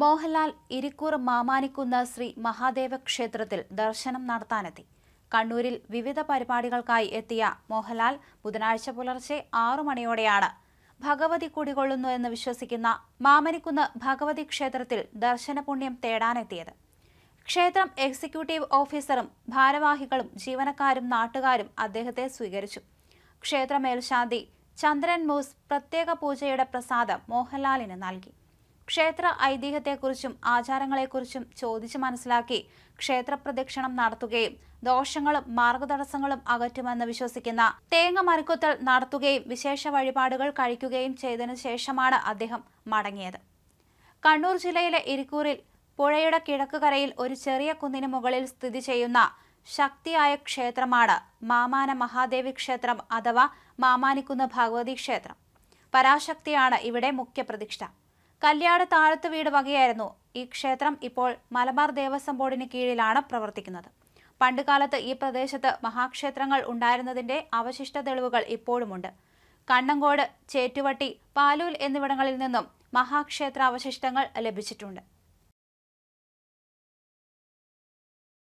മോഹൻലാൽ ഇരിക്കൂർ മാമാനിക്കുന്ന് ശ്രീ മഹാദേവ ക്ഷേത്രത്തിൽ ദർശനം നടത്താനെത്തി കണ്ണൂരിൽ വിവിധ പരിപാടികൾക്കായി എത്തിയ മോഹൻലാൽ ബുധനാഴ്ച പുലർച്ചെ ആറു മണിയോടെയാണ് ഭഗവതി കുടികൊള്ളുന്നു എന്ന് വിശ്വസിക്കുന്ന മാമനിക്കുന്ന് ഭഗവതി ക്ഷേത്രത്തിൽ ദർശനപുണ്യം തേടാനെത്തിയത് ക്ഷേത്രം എക്സിക്യൂട്ടീവ് ഓഫീസറും ഭാരവാഹികളും ജീവനക്കാരും നാട്ടുകാരും അദ്ദേഹത്തെ സ്വീകരിച്ചു ക്ഷേത്ര മേൽശാന്തി ചന്ദ്രൻ മൂസ് പ്രത്യേക പൂജയുടെ പ്രസാദം മോഹൻലാലിന് നൽകി ക്ഷേത്ര ഐതിഹ്യത്തെക്കുറിച്ചും ആചാരങ്ങളെക്കുറിച്ചും ചോദിച്ച് മനസ്സിലാക്കി ക്ഷേത്ര പ്രദക്ഷിണം നടത്തുകയും ദോഷങ്ങളും മാർഗതടസ്സങ്ങളും അകറ്റുമെന്ന് വിശ്വസിക്കുന്ന തേങ്ങ മരക്കുത്തൽ നടത്തുകയും വിശേഷ വഴിപാടുകൾ കഴിക്കുകയും ചെയ്തതിനു ശേഷമാണ് അദ്ദേഹം മടങ്ങിയത് കണ്ണൂർ ജില്ലയിലെ ഇരിക്കൂറിൽ പുഴയുടെ കിഴക്കുകരയിൽ ഒരു ചെറിയ കുന്നിന് മുകളിൽ സ്ഥിതി ചെയ്യുന്ന ശക്തിയായ ക്ഷേത്രമാണ് മാമാന മഹാദേവി ക്ഷേത്രം അഥവാ മാമാനിക്കുന്ന് ഭഗവതി ക്ഷേത്രം പരാശക്തിയാണ് ഇവിടെ മുഖ്യ പ്രതിഷ്ഠ കല്യാട് താഴത്ത് വീട് വകയായിരുന്നു ഈ ക്ഷേത്രം ഇപ്പോൾ മലബാർ ദേവസ്വം ബോർഡിന് കീഴിലാണ് പ്രവർത്തിക്കുന്നത് പണ്ടുകാലത്ത് ഈ പ്രദേശത്ത് മഹാക്ഷേത്രങ്ങൾ ഉണ്ടായിരുന്നതിന്റെ അവശിഷ്ട തെളിവുകൾ ഇപ്പോഴുമുണ്ട് കണ്ണങ്കോട് ചേറ്റുവട്ടി പാലൂൽ എന്നിവിടങ്ങളിൽ നിന്നും മഹാക്ഷേത്ര അവശിഷ്ടങ്ങൾ ലഭിച്ചിട്ടുണ്ട്